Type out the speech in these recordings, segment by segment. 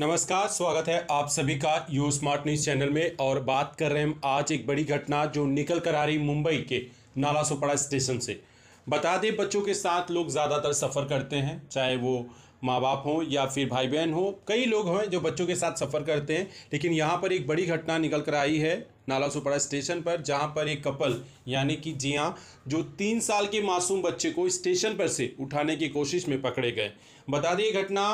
नमस्कार स्वागत है आप सभी का यू स्मार्ट न्यूज चैनल में और बात कर रहे हैं हम आज एक बड़ी घटना जो निकल कर आ रही मुंबई के नालासोपाड़ा स्टेशन से बता दें बच्चों के साथ लोग ज़्यादातर सफ़र करते हैं चाहे वो माँ बाप हों या फिर भाई बहन हो कई लोग हैं जो बच्चों के साथ सफ़र करते हैं लेकिन यहाँ पर एक बड़ी घटना निकल कर आई है नालासोपाड़ा स्टेशन पर जहाँ पर एक कपल यानी कि जिया जो तीन साल के मासूम बच्चे को स्टेशन पर से उठाने की कोशिश में पकड़े गए बता दें घटना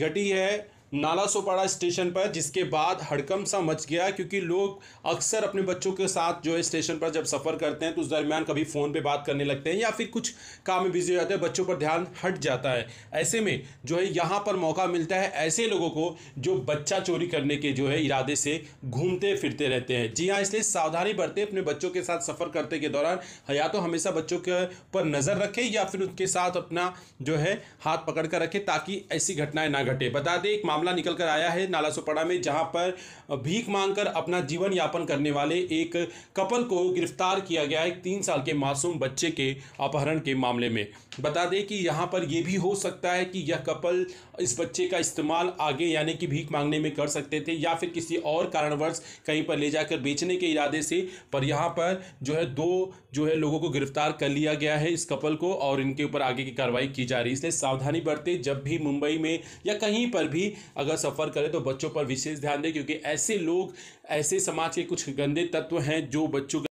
घटी है नाला सोपाड़ा स्टेशन पर जिसके बाद हड़कम सा मच गया क्योंकि लोग अक्सर अपने बच्चों के साथ जो है स्टेशन पर जब सफ़र करते हैं तो उस दरमियान कभी फ़ोन पे बात करने लगते हैं या फिर कुछ काम में बिजी हो जाते हैं बच्चों पर ध्यान हट जाता है ऐसे में जो है यहाँ पर मौका मिलता है ऐसे लोगों को जो बच्चा चोरी करने के जो है इरादे से घूमते फिरते रहते हैं जी हाँ इसलिए सावधानी बरतें अपने बच्चों के साथ सफ़र करते के दौरान या तो हमेशा बच्चों के पर नज़र रखें या फिर उनके साथ अपना जो है हाथ पकड़ कर रखें ताकि ऐसी घटनाएँ ना घटे बता दें एक मामला मामला निकल कर आया है नाला सुपाड़ा में जहां पर भीख मांगकर अपना जीवन यापन करने वाले एक कपल को गिरफ्तार किया गया है तीन साल के मासूम बच्चे के अपहरण के मामले में बता दें कि यहाँ पर यह भी हो सकता है कि यह कपल इस बच्चे का इस्तेमाल आगे यानी कि भीख मांगने में कर सकते थे या फिर किसी और कारणवश कहीं पर ले जाकर बेचने के इरादे से पर यहाँ पर जो है दो जो है लोगों को गिरफ्तार कर लिया गया है इस कपल को और इनके ऊपर आगे की कार्रवाई की जा रही है इसलिए सावधानी बरते जब भी मुंबई में या कहीं पर भी अगर सफ़र करें तो बच्चों पर विशेष ध्यान दें क्योंकि ऐसे लोग ऐसे समाज के कुछ गंदे तत्व हैं जो बच्चों